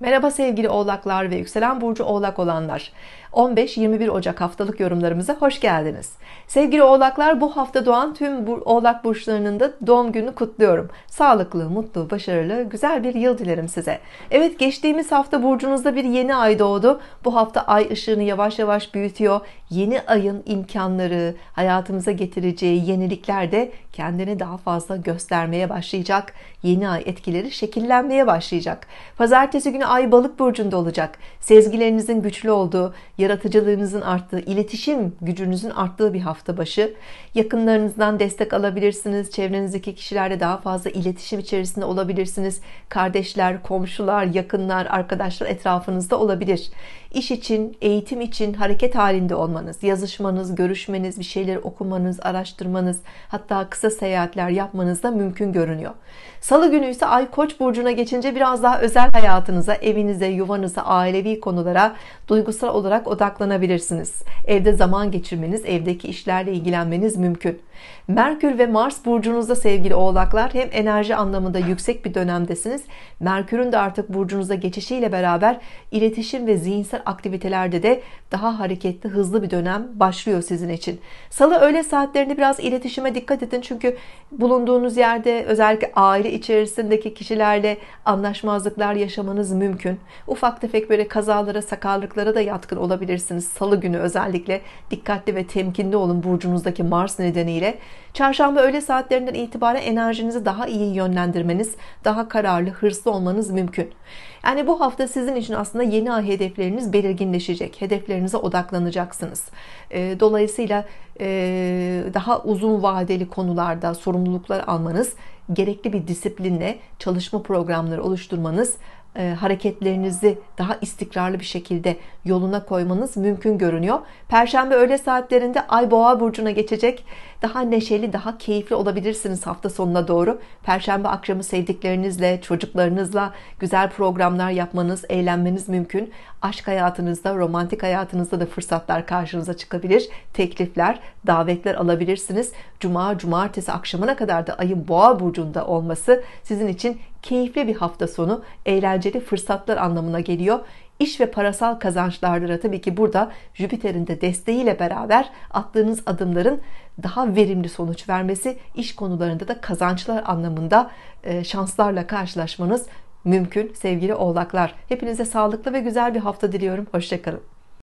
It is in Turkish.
Merhaba sevgili oğlaklar ve yükselen burcu oğlak olanlar. 15-21 Ocak haftalık yorumlarımıza hoş geldiniz. Sevgili oğlaklar bu hafta doğan tüm oğlak burçlarının da doğum gününü kutluyorum. Sağlıklı, mutlu, başarılı, güzel bir yıl dilerim size. Evet geçtiğimiz hafta burcunuzda bir yeni ay doğdu. Bu hafta ay ışığını yavaş yavaş büyütüyor. Yeni ayın imkanları, hayatımıza getireceği yenilikler de kendini daha fazla göstermeye başlayacak. Yeni ay etkileri şekillenmeye başlayacak. Pazartesi günü ay balık burcunda olacak. Sezgilerinizin güçlü olduğu, yaratıcılığınızın arttığı, iletişim gücünüzün arttığı bir hafta başı. Yakınlarınızdan destek alabilirsiniz. Çevrenizdeki kişilerle daha fazla iletişim içerisinde olabilirsiniz. Kardeşler, komşular, yakınlar, arkadaşlar etrafınızda olabilir. İş için, eğitim için hareket halinde olmanız, yazışmanız, görüşmeniz, bir şeyleri okumanız, araştırmanız, hatta kısa seyahatler yapmanız da mümkün görünüyor. Salı günü ise Ay Koç burcuna geçince biraz daha özel hayatınıza, evinize, yuvanıza, ailevi konulara duygusal olarak odaklanabilirsiniz. Evde zaman geçirmeniz, evdeki işlerle ilgilenmeniz mümkün. Merkür ve Mars burcunuzda sevgili oğlaklar hem enerji anlamında yüksek bir dönemdesiniz. Merkür'ün de artık burcunuza geçişiyle beraber iletişim ve zihinsel aktivitelerde de daha hareketli, hızlı bir dönem başlıyor sizin için. Salı öğle saatlerinde biraz iletişime dikkat edin çünkü bulunduğunuz yerde özellikle aile içerisindeki kişilerle anlaşmazlıklar yaşamanız mümkün mümkün. Ufak tefek böyle kazalara, sakarlıklara da yatkın olabilirsiniz. Salı günü özellikle dikkatli ve temkinli olun burcunuzdaki Mars nedeniyle. Çarşamba öğle saatlerinden itibaren enerjinizi daha iyi yönlendirmeniz, daha kararlı, hırslı olmanız mümkün. Yani bu hafta sizin için aslında yeni ay hedefleriniz belirginleşecek. Hedeflerinize odaklanacaksınız. Ee, dolayısıyla e, daha uzun vadeli konularda sorumluluklar almanız, gerekli bir disiplinle çalışma programları oluşturmanız e, hareketlerinizi daha istikrarlı bir şekilde yoluna koymanız mümkün görünüyor. Perşembe öğle saatlerinde Ay Boğa burcuna geçecek. Daha neşeli, daha keyifli olabilirsiniz hafta sonuna doğru. Perşembe akşamı sevdiklerinizle, çocuklarınızla güzel programlar yapmanız, eğlenmeniz mümkün. Aşk hayatınızda, romantik hayatınızda da fırsatlar karşınıza çıkabilir. Teklifler, davetler alabilirsiniz. Cuma, cumartesi akşamına kadar da ayın boğa burcunda olması sizin için keyifli bir hafta sonu, eğlenceli fırsatlar anlamına geliyor. İş ve parasal kazançlarda da tabii ki burada Jüpiter'in de desteğiyle beraber attığınız adımların daha verimli sonuç vermesi, iş konularında da kazançlar anlamında şanslarla karşılaşmanız mümkün sevgili oğlaklar. Hepinize sağlıklı ve güzel bir hafta diliyorum. Hoşçakalın.